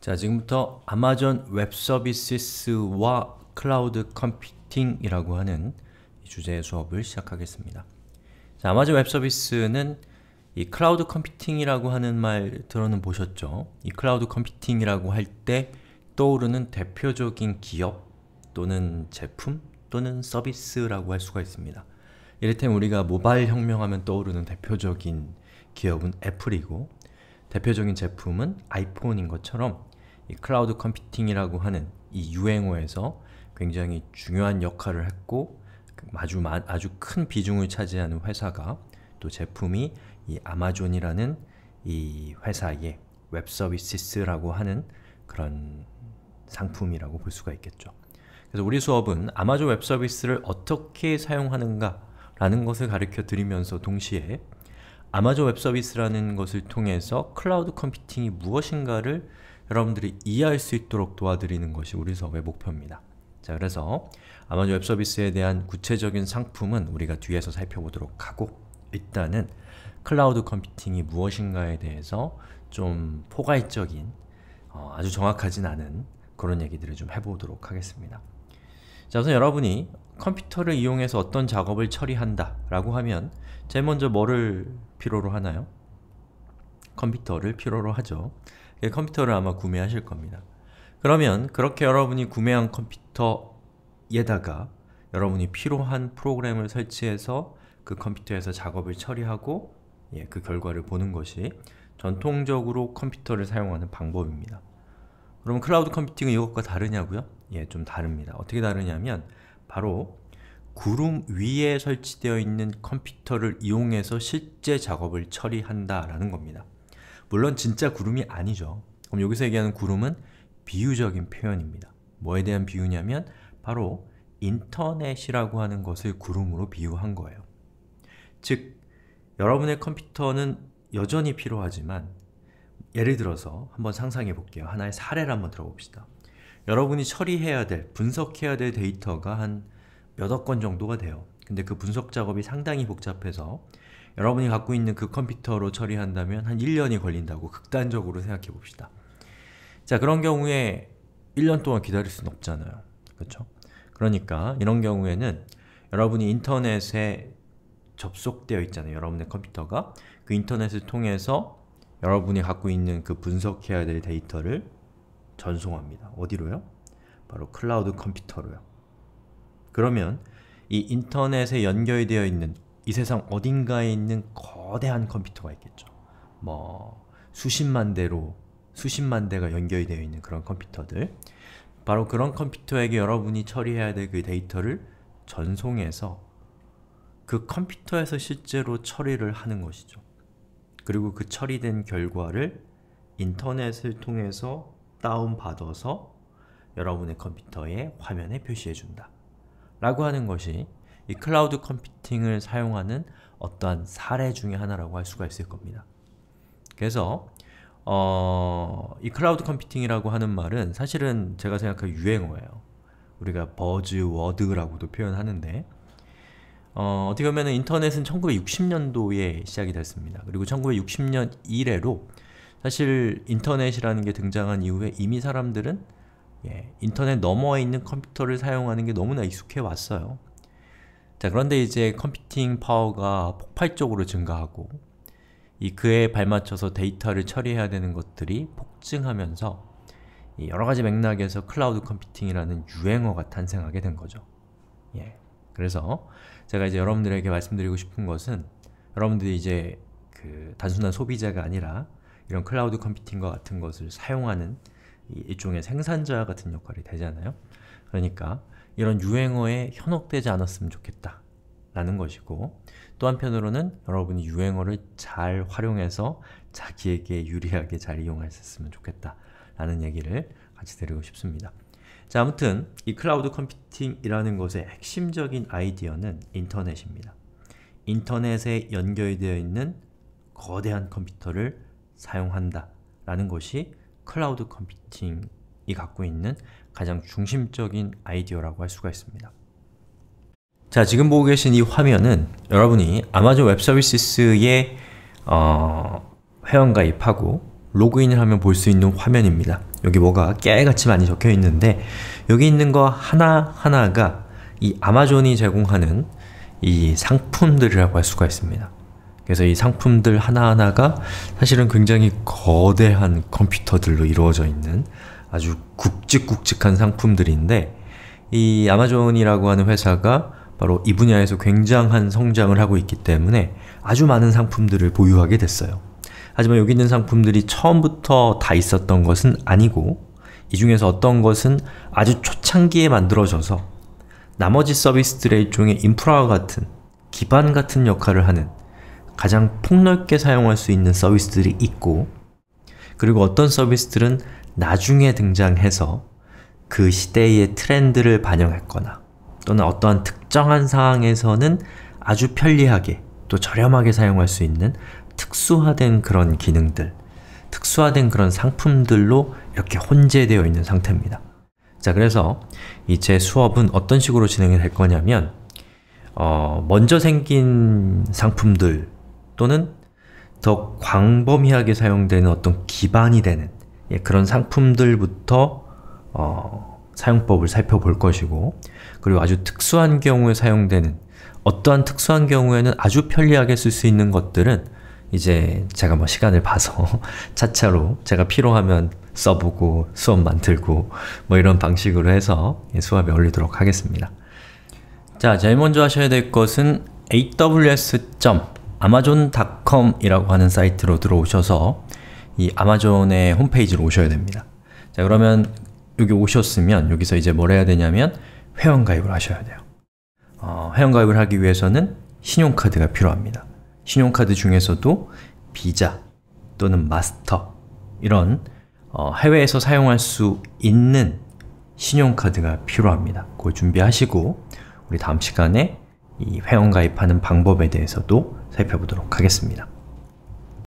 자, 지금부터 아마존 웹 서비스와 클라우드 컴퓨팅이라고 하는 주제의 수업을 시작하겠습니다. 자, 아마존 웹 서비스는 이 클라우드 컴퓨팅이라고 하는 말 들어는 보셨죠? 이 클라우드 컴퓨팅이라고 할 때 떠오르는 대표적인 기업 또는 제품 또는 서비스라고 할 수가 있습니다. 이를테면 우리가 모바일 혁명하면 떠오르는 대표적인 기업은 애플이고 대표적인 제품은 아이폰인 것처럼 이 클라우드 컴퓨팅이라고 하는 이 유행어에서 굉장히 중요한 역할을 했고 그 아주, 아주 큰 비중을 차지하는 회사가 또 제품이 이 아마존이라는 이 회사의 웹 서비스라고 하는 그런 상품이라고 볼 수가 있겠죠. 그래서 우리 수업은 아마존 웹 서비스를 어떻게 사용하는가 라는 것을 가르쳐 드리면서 동시에 아마존 웹 서비스라는 것을 통해서 클라우드 컴퓨팅이 무엇인가를 여러분들이 이해할 수 있도록 도와드리는 것이 우리 수업의 목표입니다. 자, 그래서 아마존 웹 서비스에 대한 구체적인 상품은 우리가 뒤에서 살펴보도록 하고 일단은 클라우드 컴퓨팅이 무엇인가에 대해서 좀 포괄적인 어, 아주 정확하진 않은 그런 얘기들을 좀 해보도록 하겠습니다. 자, 우선 여러분이 컴퓨터를 이용해서 어떤 작업을 처리한다 라고 하면 제일 먼저 뭐를 필요로 하나요? 컴퓨터를 필요로 하죠. 예, 컴퓨터를 아마 구매하실 겁니다. 그러면 그렇게 여러분이 구매한 컴퓨터에다가 여러분이 필요한 프로그램을 설치해서 그 컴퓨터에서 작업을 처리하고 예, 그 결과를 보는 것이 전통적으로 컴퓨터를 사용하는 방법입니다. 그럼 클라우드 컴퓨팅은 이것과 다르냐고요? 예, 좀 다릅니다. 어떻게 다르냐면 바로 구름 위에 설치되어 있는 컴퓨터를 이용해서 실제 작업을 처리한다라는 겁니다. 물론 진짜 구름이 아니죠. 그럼 여기서 얘기하는 구름은 비유적인 표현입니다. 뭐에 대한 비유냐면 바로 인터넷이라고 하는 것을 구름으로 비유한 거예요. 즉, 여러분의 컴퓨터는 여전히 필요하지만 예를 들어서 한번 상상해 볼게요. 하나의 사례를 한번 들어봅시다. 여러분이 처리해야 될, 분석해야 될 데이터가 한 몇억 건 정도가 돼요. 근데 그 분석 작업이 상당히 복잡해서 여러분이 갖고 있는 그 컴퓨터로 처리한다면 한 1년이 걸린다고 극단적으로 생각해 봅시다. 자 그런 경우에 1년 동안 기다릴 수는 없잖아요. 그렇죠? 그러니까 이런 경우에는 여러분이 인터넷에 접속되어 있잖아요. 여러분의 컴퓨터가 그 인터넷을 통해서 여러분이 갖고 있는 그 분석해야 될 데이터를 전송합니다. 어디로요? 바로 클라우드 컴퓨터로요. 그러면 이 인터넷에 연결되어 있는 이 세상 어딘가에 있는 거대한 컴퓨터가 있겠죠. 뭐 수십만 대로 수십만 대가 연결이 되어 있는 그런 컴퓨터들 바로 그런 컴퓨터에게 여러분이 처리해야 될 그 데이터를 전송해서 그 컴퓨터에서 실제로 처리를 하는 것이죠. 그리고 그 처리된 결과를 인터넷을 통해서 다운받아서 여러분의 컴퓨터의 화면에 표시해준다 라고 하는 것이 이 클라우드 컴퓨팅을 사용하는 어떠한 사례 중의 하나라고 할 수가 있을 겁니다. 그래서 어, 이 클라우드 컴퓨팅이라고 하는 말은 사실은 제가 생각한 유행어예요. 우리가 버즈워드라고도 표현하는데 어, 어떻게 보면 인터넷은 1960년도에 시작이 됐습니다. 그리고 1960년 이래로 사실 인터넷이라는 게 등장한 이후에 이미 사람들은 예, 인터넷 너머에 있는 컴퓨터를 사용하는 게 너무나 익숙해 왔어요. 자 그런데 이제 컴퓨팅 파워가 폭발적으로 증가하고 이 그에 발맞춰서 데이터를 처리해야 되는 것들이 폭증하면서 여러가지 맥락에서 클라우드 컴퓨팅이라는 유행어가 탄생하게 된 거죠. 예. 그래서 제가 이제 여러분들에게 말씀드리고 싶은 것은 여러분들이 이제 그 단순한 소비자가 아니라 이런 클라우드 컴퓨팅과 같은 것을 사용하는 일종의 생산자 같은 역할이 되잖아요. 그러니까 이런 유행어에 현혹되지 않았으면 좋겠다 라는 것이고 또 한편으로는 여러분이 유행어를 잘 활용해서 자기에게 유리하게 잘이용할수있으면 좋겠다 라는 얘기를 같이 드리고 싶습니다. 자 아무튼 이 클라우드 컴퓨팅이라는 것의 핵심적인 아이디어는 인터넷입니다. 인터넷에 연결되어 있는 거대한 컴퓨터를 사용한다 라는 것이 클라우드 컴퓨팅이 갖고 있는 가장 중심적인 아이디어라고 할 수가 있습니다. 자, 지금 보고 계신 이 화면은 여러분이 아마존 웹서비스의 어, 회원 가입하고 로그인을 하면 볼 수 있는 화면입니다. 여기 뭐가 깨알같이 많이 적혀 있는데 여기 있는 거 하나하나가 이 아마존이 제공하는 이 상품들이라고 할 수가 있습니다. 그래서 이 상품들 하나하나가 사실은 굉장히 거대한 컴퓨터들로 이루어져 있는 아주 굵직굵직한 상품들인데 이 아마존이라고 하는 회사가 바로 이 분야에서 굉장한 성장을 하고 있기 때문에 아주 많은 상품들을 보유하게 됐어요. 하지만 여기 있는 상품들이 처음부터 다 있었던 것은 아니고 이 중에서 어떤 것은 아주 초창기에 만들어져서 나머지 서비스들의 일종의 인프라와 같은 기반 같은 역할을 하는 가장 폭넓게 사용할 수 있는 서비스들이 있고 그리고 어떤 서비스들은 나중에 등장해서 그 시대의 트렌드를 반영했거나 또는 어떠한 특정한 상황에서는 아주 편리하게 또 저렴하게 사용할 수 있는 특수화된 그런 기능들, 특수화된 그런 상품들로 이렇게 혼재되어 있는 상태입니다. 자, 그래서 이제 수업은 어떤 식으로 진행이 될 거냐면, 어, 먼저 생긴 상품들 또는 더 광범위하게 사용되는 어떤 기반이 되는 예, 그런 상품들부터 어, 사용법을 살펴볼 것이고 그리고 아주 특수한 경우에 사용되는 어떠한 특수한 경우에는 아주 편리하게 쓸 수 있는 것들은 이제 제가 뭐 시간을 봐서 차차로 제가 필요하면 써보고 수업 만들고 뭐 이런 방식으로 해서 예, 수업에 올리도록 하겠습니다. 자, 제일 먼저 하셔야 될 것은 aws. amazon.com이라고 하는 사이트로 들어오셔서 이 아마존의 홈페이지로 오셔야 됩니다. 자 그러면 여기 오셨으면 여기서 이제 뭘 해야 되냐면 회원가입을 하셔야 돼요. 어, 회원가입을 하기 위해서는 신용카드가 필요합니다. 신용카드 중에서도 비자 또는 마스터 이런 어, 해외에서 사용할 수 있는 신용카드가 필요합니다. 그걸 준비하시고 우리 다음 시간에 이 회원가입하는 방법에 대해서도 살펴보도록 하겠습니다.